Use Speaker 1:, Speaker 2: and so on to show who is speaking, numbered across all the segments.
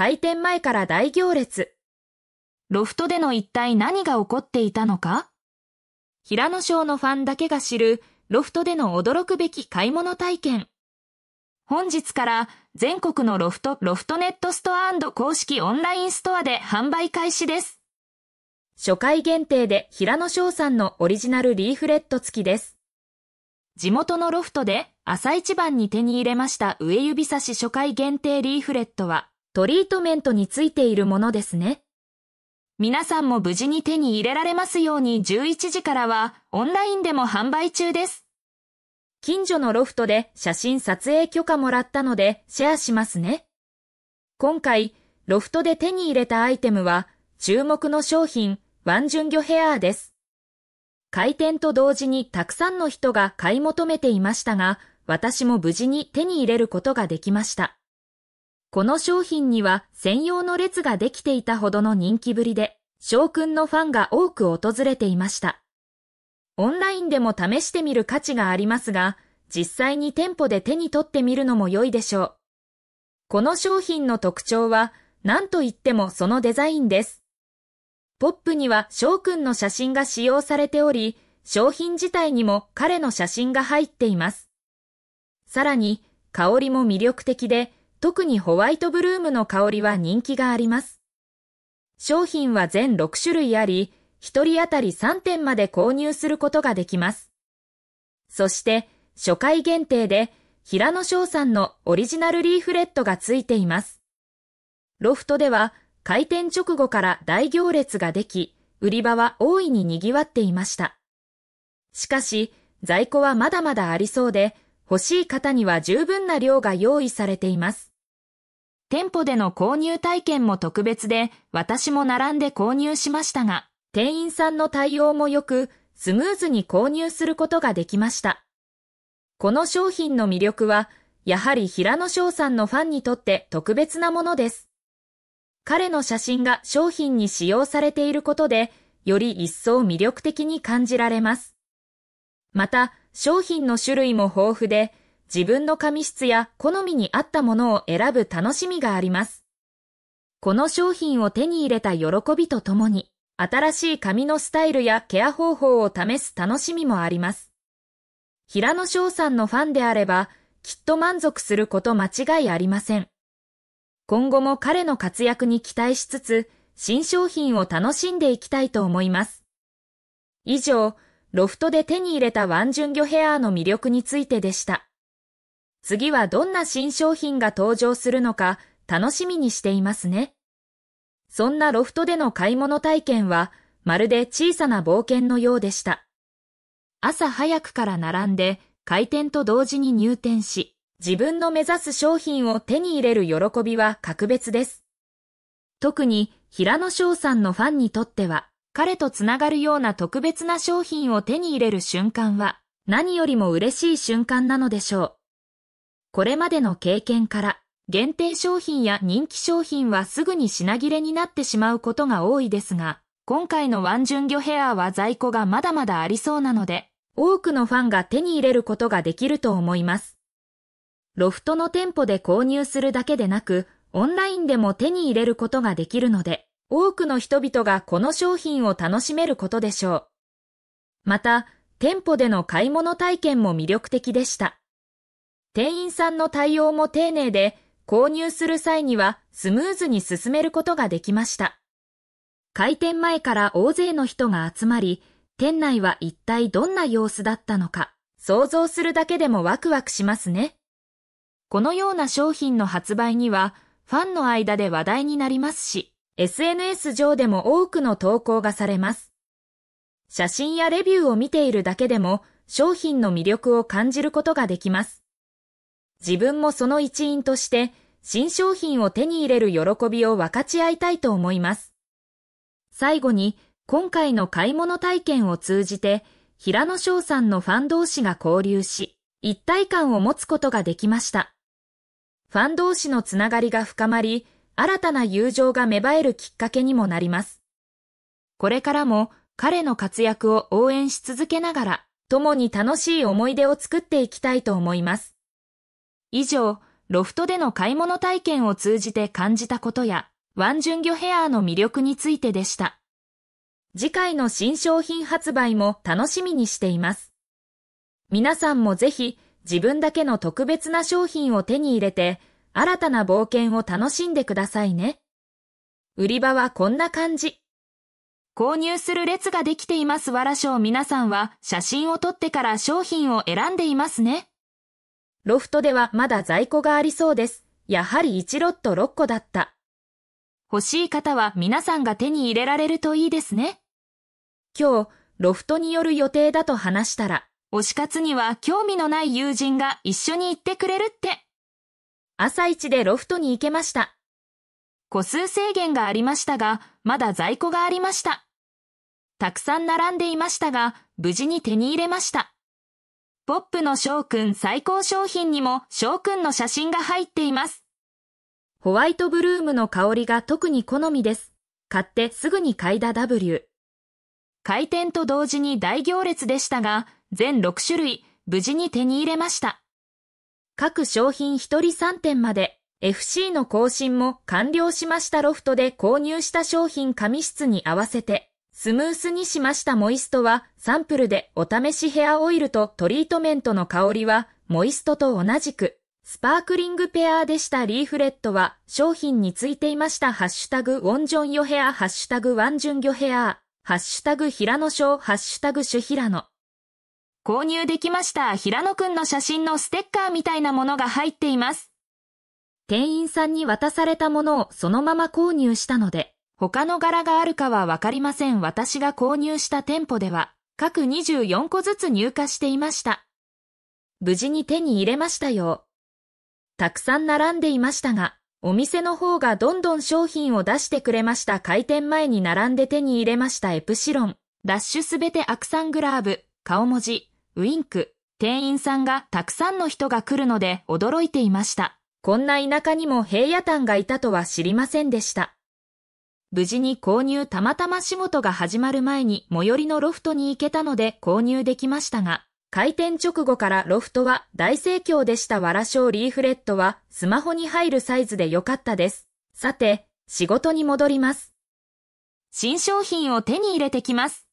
Speaker 1: 開店前から大行列。ロフトでの一体何が起こっていたのか平野賞のファンだけが知るロフトでの驚くべき買い物体験。本日から全国のロフト、ロフトネットストア公式オンラインストアで販売開始です。初回限定で平野翔さんのオリジナルリーフレット付きです。地元のロフトで朝一番に手に入れました上指差し初回限定リーフレットはトリートメントについているものですね。皆さんも無事に手に入れられますように11時からはオンラインでも販売中です。近所のロフトで写真撮影許可もらったのでシェアしますね。今回、ロフトで手に入れたアイテムは注目の商品、ワンジュンギョヘアーです。開店と同時にたくさんの人が買い求めていましたが、私も無事に手に入れることができました。この商品には専用の列ができていたほどの人気ぶりで、将軍のファンが多く訪れていました。オンラインでも試してみる価値がありますが、実際に店舗で手に取ってみるのも良いでしょう。この商品の特徴は、何と言ってもそのデザインです。ポップには翔くんの写真が使用されており、商品自体にも彼の写真が入っています。さらに、香りも魅力的で、特にホワイトブルームの香りは人気があります。商品は全6種類あり、1人当たり3点まで購入することができます。そして、初回限定で、平野翔さんのオリジナルリーフレットがついています。ロフトでは、開店直後から大行列ができ、売り場は大いに賑わっていました。しかし、在庫はまだまだありそうで、欲しい方には十分な量が用意されています。店舗での購入体験も特別で、私も並んで購入しましたが、店員さんの対応も良く、スムーズに購入することができました。この商品の魅力は、やはり平野翔さんのファンにとって特別なものです。彼の写真が商品に使用されていることで、より一層魅力的に感じられます。また、商品の種類も豊富で、自分の髪質や好みに合ったものを選ぶ楽しみがあります。この商品を手に入れた喜びとともに、新しい髪のスタイルやケア方法を試す楽しみもあります。平野翔さんのファンであれば、きっと満足すること間違いありません。今後も彼の活躍に期待しつつ、新商品を楽しんでいきたいと思います。以上、ロフトで手に入れたワンジュンギョヘアーの魅力についてでした。次はどんな新商品が登場するのか楽しみにしていますね。そんなロフトでの買い物体験は、まるで小さな冒険のようでした。朝早くから並んで、開店と同時に入店し、自分の目指す商品を手に入れる喜びは格別です。特に、平野翔さんのファンにとっては、彼とつながるような特別な商品を手に入れる瞬間は、何よりも嬉しい瞬間なのでしょう。これまでの経験から、限定商品や人気商品はすぐに品切れになってしまうことが多いですが、今回のワンジュンギョヘアは在庫がまだまだありそうなので、多くのファンが手に入れることができると思います。ロフトの店舗で購入するだけでなく、オンラインでも手に入れることができるので、多くの人々がこの商品を楽しめることでしょう。また、店舗での買い物体験も魅力的でした。店員さんの対応も丁寧で、購入する際にはスムーズに進めることができました。開店前から大勢の人が集まり、店内は一体どんな様子だったのか、想像するだけでもワクワクしますね。このような商品の発売には、ファンの間で話題になりますし、SNS 上でも多くの投稿がされます。写真やレビューを見ているだけでも、商品の魅力を感じることができます。自分もその一員として新商品を手に入れる喜びを分かち合いたいと思います。最後に今回の買い物体験を通じて平野翔さんのファン同士が交流し一体感を持つことができました。ファン同士のつながりが深まり新たな友情が芽生えるきっかけにもなります。これからも彼の活躍を応援し続けながら共に楽しい思い出を作っていきたいと思います。以上、ロフトでの買い物体験を通じて感じたことや、ワンジュンギョヘアーの魅力についてでした。次回の新商品発売も楽しみにしています。皆さんもぜひ自分だけの特別な商品を手に入れて、新たな冒険を楽しんでくださいね。売り場はこんな感じ。購入する列ができていますわらしょう皆さんは写真を撮ってから商品を選んでいますね。ロフトではまだ在庫がありそうです。やはり1ロット6個だった。欲しい方は皆さんが手に入れられるといいですね。今日、ロフトによる予定だと話したら、推し活には興味のない友人が一緒に行ってくれるって。朝一でロフトに行けました。個数制限がありましたが、まだ在庫がありました。たくさん並んでいましたが、無事に手に入れました。ポップの翔くん最高商品にも翔くんの写真が入っています。ホワイトブルームの香りが特に好みです。買ってすぐに買いだ W。開店と同時に大行列でしたが、全6種類、無事に手に入れました。各商品1人3点まで、FC の更新も完了しましたロフトで購入した商品紙質に合わせて、スムースにしましたモイストはサンプルでお試しヘアオイルとトリートメントの香りはモイストと同じくスパークリングペアでしたリーフレットは商品についていましたハッシュタグウォンジョンヨヘアハッシュタグワンジュンギョヘアハッシュタグ平野賞ハッシュタグシュヒラノ購入できました平野くんの写真のステッカーみたいなものが入っています。店員さんに渡されたものをそのまま購入したので、他の柄があるかはわかりません私が購入した店舗では、各24個ずつ入荷していました。無事に手に入れましたよ。たくさん並んでいましたが、お店の方がどんどん商品を出してくれました開店前に並んで手に入れましたエプシロン、ダッシュすべてアクサングラーブ、顔文字、ウインク、店員さんがたくさんの人が来るので驚いていました。こんな田舎にも平野炭がいたとは知りませんでした。無事に購入たまたま仕事が始まる前に最寄りのロフトに行けたので購入できましたが、開店直後からロフトは大盛況でしたわらしょうリーフレットはスマホに入るサイズで良かったです。さて、仕事に戻ります。新商品を手に入れてきます。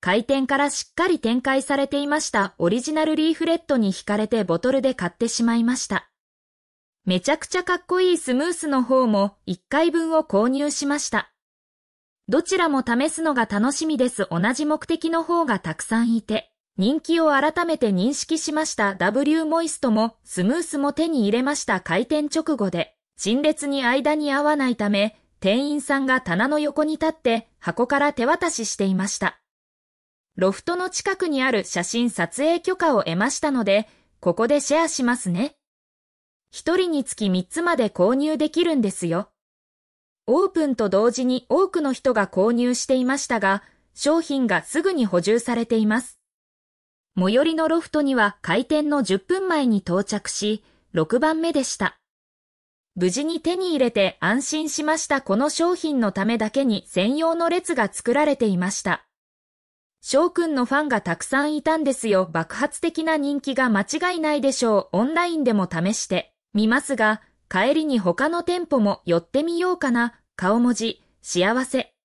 Speaker 1: 開店からしっかり展開されていましたオリジナルリーフレットに惹かれてボトルで買ってしまいました。めちゃくちゃかっこいいスムースの方も1回分を購入しました。どちらも試すのが楽しみです。同じ目的の方がたくさんいて、人気を改めて認識しました。W モイストもスムースも手に入れました。開店直後で、陳列に間に合わないため、店員さんが棚の横に立って箱から手渡ししていました。ロフトの近くにある写真撮影許可を得ましたので、ここでシェアしますね。1人につき3つまで購入できるんですよ。オープンと同時に多くの人が購入していましたが、商品がすぐに補充されています。最寄りのロフトには開店の10分前に到着し、6番目でした。無事に手に入れて安心しましたこの商品のためだけに専用の列が作られていました。翔くんのファンがたくさんいたんですよ。爆発的な人気が間違いないでしょう。オンラインでも試して。見ますが、帰りに他の店舗も寄ってみようかな、顔文字、幸せ。